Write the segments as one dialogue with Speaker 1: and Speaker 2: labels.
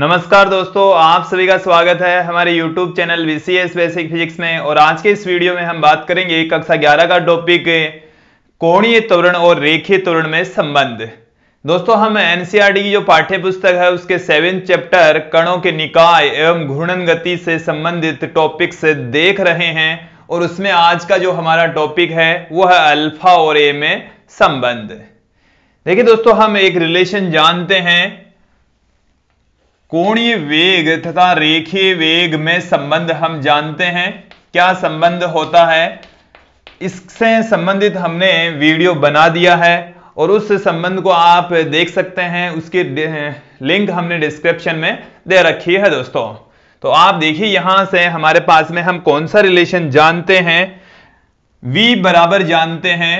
Speaker 1: नमस्कार दोस्तों आप सभी का स्वागत है हमारे YouTube channel VCS Basic physics में और आज के इस वीडियो में हम बात करेंगे कक्षा 11 का टॉपिक कोणीय त्वरण और रेखीय त्वरण में संबंध दोस्तों हम NCERT की जो पाठ्य पुस्तक है उसके सेवेंथ चैप्टर कणों के निकाय एवं घूर्णन गति से संबंधित टॉपिक से देख रहे हैं और उसमें आज का जो हमारा टॉपिक है वो है अल्फा और ए में संबंध देखिए दोस्तों हम एक रिलेशन जानते हैं कोणीय वेग तथा रेखीय वेग में संबंध हम जानते हैं क्या संबंध होता है इससे संबंधित हमने वीडियो बना दिया है और उस संबंध को आप देख सकते हैं उसकी लिंक हमने डिस्क्रिप्शन में दे रखी है दोस्तों तो आप देखिए यहां से हमारे पास में हम कौन सा रिलेशन जानते हैं v बराबर जानते हैं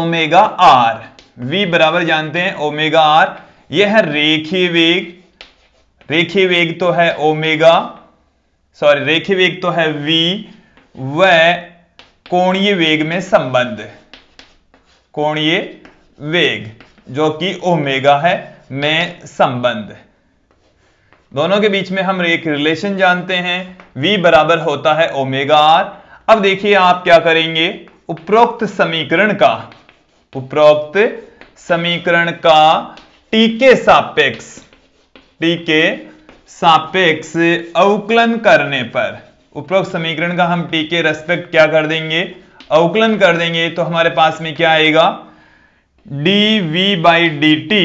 Speaker 1: ओमेगा आर v बराबर जानते हैं ओमेगा आर ये है रेखी वेग रेखी वेग तो है ओमेगा सॉरी रेखी वेग तो है v व कोणीय वेग में संबंध कोणीय वेग जो कि ओमेगा है में संबंध दोनों के बीच में हम एक रिलेशन जानते हैं v बराबर होता है ओमेगा आर अब देखिए आप क्या करेंगे उपरोक्त समीकरण का उपरोक्त समीकरण का टी के सापेक्ष टी के सापेक्ष अवकलन करने पर उपरोक्त समीकरण का हम टी के रेस्पेक्ट क्या कर देंगे अवकलन कर देंगे तो हमारे पास में क्या आएगा D V by D T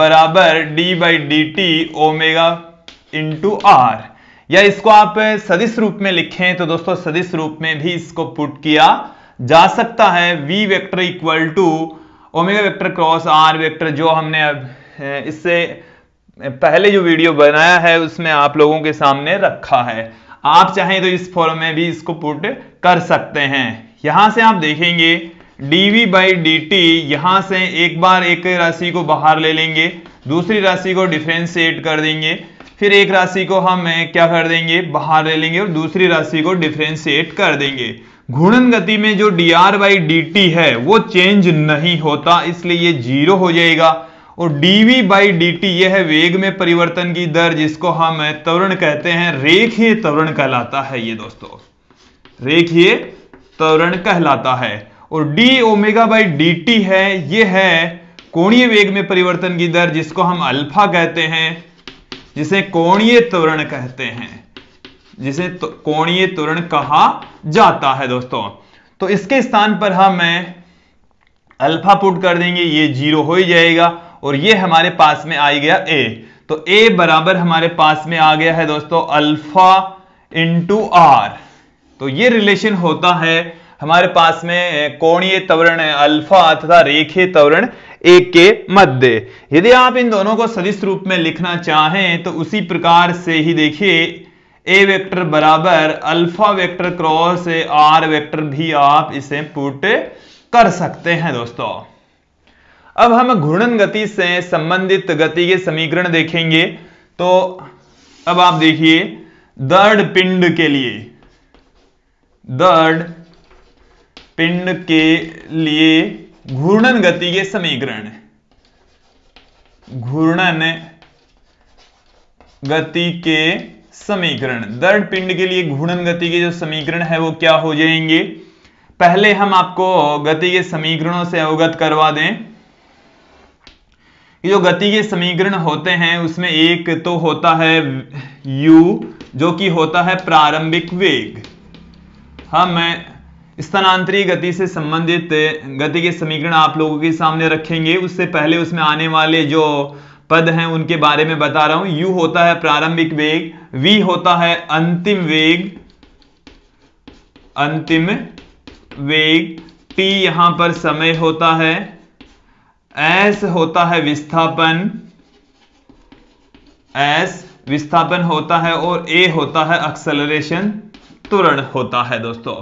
Speaker 1: बराबर D by D T omega into R या इसको आप सदिश रूप में लिखें तो दोस्तों सदिश रूप में भी इसको पुट किया जा सकता है v vector equal to omega vector cross R vector जो हमने अब इससे पहले जो वीडियो बनाया है उसमें आप लोगों के सामने रखा है आप चाहें तो इस फॉर्म में भी इसको पुट कर सकते हैं यहां से आप देखेंगे dv बाई डी यहां से एक बार एक राशि को बाहर ले लेंगे दूसरी राशि को डिफ्रेंशिएट कर देंगे फिर एक राशि को हम क्या कर देंगे बाहर ले लेंगे और दूसरी राशि को डिफ्रेंशिएट कर देंगे घूर्णन गति में जो D R by D T है वो चेंज नहीं होता इसलिए ये जीरो हो जाएगा और dv बाई डी ये है वेग में परिवर्तन की दर जिसको हम त्वरण कहते हैं रेखीय त्वरण कहलाता है ये दोस्तों रेखीय त्वरण कहलाता है और d ओमेगा बाई डी है ये है कोणीय वेग में परिवर्तन की दर जिसको हम अल्फा कहते हैं जिसे कोणीय त्वरण कहते हैं जिसे तो, कोणीय त्वरण कहा जाता है दोस्तों तो इसके स्थान पर हम अल्फा पुट कर देंगे ये जीरो हो ही जाएगा और ये हमारे पास में आ गया ए तो ए बराबर हमारे पास में आ गया है दोस्तों अल्फा इंटू आर तो ये रिलेशन होता है हमारे पास में कोणीय त्वरण अल्फा तथा रेखे त्वरण एक के मध्य यदि आप इन दोनों को सदिश रूप में लिखना चाहें तो उसी प्रकार से ही देखिए ए वेक्टर बराबर alpha vector cross R vector भी आप इसे पुट कर सकते हैं दोस्तों अब हम घूर्णन गति से संबंधित गति के समीकरण देखेंगे तो अब आप देखिए दर्ड पिंड के लिए दर्ड पिंड के लिए घूर्णन गति के समीकरण घूर्णन गति के समीकरण दर्द पिंड के लिए घूर्णन गति के जो समीकरण है वो क्या हो जाएंगे पहले हम आपको गति के समीकरणों से अवगत करवा दें जो गति के समीकरण होते हैं उसमें एक तो होता है u जो कि होता है प्रारंभिक वेग हम स्थानांतरीय गति से संबंधित गति के समीकरण आप लोगों के सामने रखेंगे उससे पहले उसमें आने वाले जो पद हैं उनके बारे में बता रहा हूं यू होता है प्रारंभिक वेग वी होता है अंतिम वेग अंतिम वेग टी यहां पर समय होता है एस होता है विस्थापन एस विस्थापन होता है और ए होता है एक्सलरेशन तुरंत होता है दोस्तों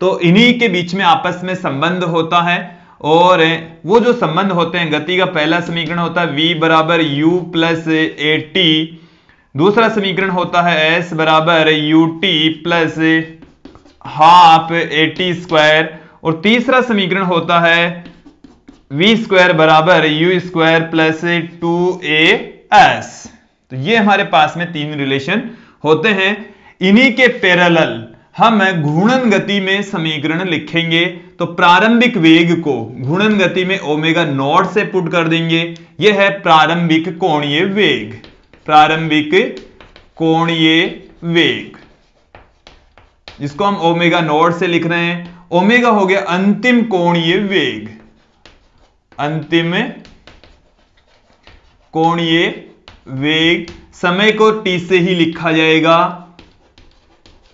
Speaker 1: तो इन्हीं के बीच में आपस में संबंध होता है और वो जो संबंध होते हैं गति का पहला समीकरण होता है v बराबर यू प्लस ए टी दूसरा समीकरण होता है s बराबर U T plus half A T square और तीसरा समीकरण होता है वी स्क्वायर बराबर U square plus two A S तो ये हमारे पास में तीन रिलेशन होते हैं इन्हीं के पैरेलल हम घूर्णन गति में समीकरण लिखेंगे तो प्रारंभिक वेग को घूर्णन गति में ओमेगा नॉट से पुट कर देंगे यह है प्रारंभिक कोणीय वेग प्रारंभिक कोणीय वेग जिसको हम ओमेगा नॉट से लिख रहे हैं ओमेगा हो गया अंतिम कोणीय वेग अंतिम कोणीय वेग समय को टी से ही लिखा जाएगा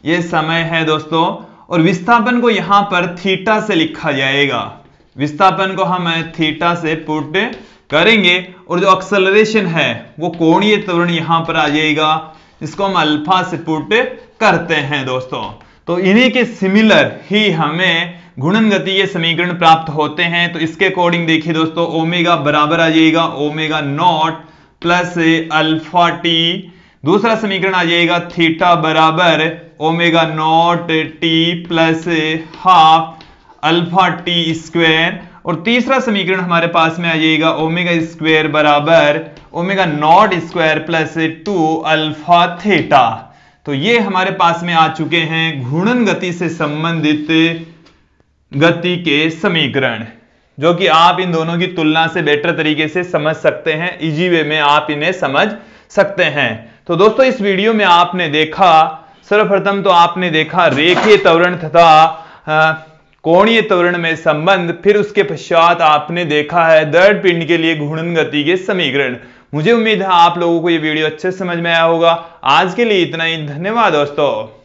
Speaker 1: ये समय है दोस्तों और विस्थापन को यहां पर थीटा से लिखा जाएगा विस्थापन को हम थीटा से पुट करेंगे और जो एक्सलरेशन है वो कोणीय त्वरण यहां पर आ जाएगा इसको हम अल्फा से पुट करते हैं दोस्तों तो इन्हीं के सिमिलर ही हमें घुणन गति समीकरण प्राप्त होते हैं तो इसके अकॉर्डिंग देखिए दोस्तों ओमेगा बराबर आ जाएगा omega naught plus alpha T दूसरा समीकरण आ जाएगा थीटा बराबर omega naught T plus half alpha T square और तीसरा समीकरण हमारे पास में आ जाएगा ओमेगा स्क्वेयर बराबर omega naught square plus two alpha theta तो ये हमारे पास में आ चुके हैं घूर्णन गति से संबंधित गति के समीकरण जो कि आप इन दोनों की तुलना से बेटर तरीके से समझ सकते हैं इजी वे में आप इन्हें समझ सकते हैं तो दोस्तों इस वीडियो में आपने देखा सर्वप्रथम तो आपने देखा रेखीय त्वरण तथा कोणीय त्वरण में संबंध फिर उसके पश्चात आपने देखा है दर्द पिंड के लिए घूर्णन गति के समीकरण मुझे उम्मीद है आप लोगों को यह वीडियो अच्छे समझ में आया होगा आज के लिए इतना ही धन्यवाद दोस्तों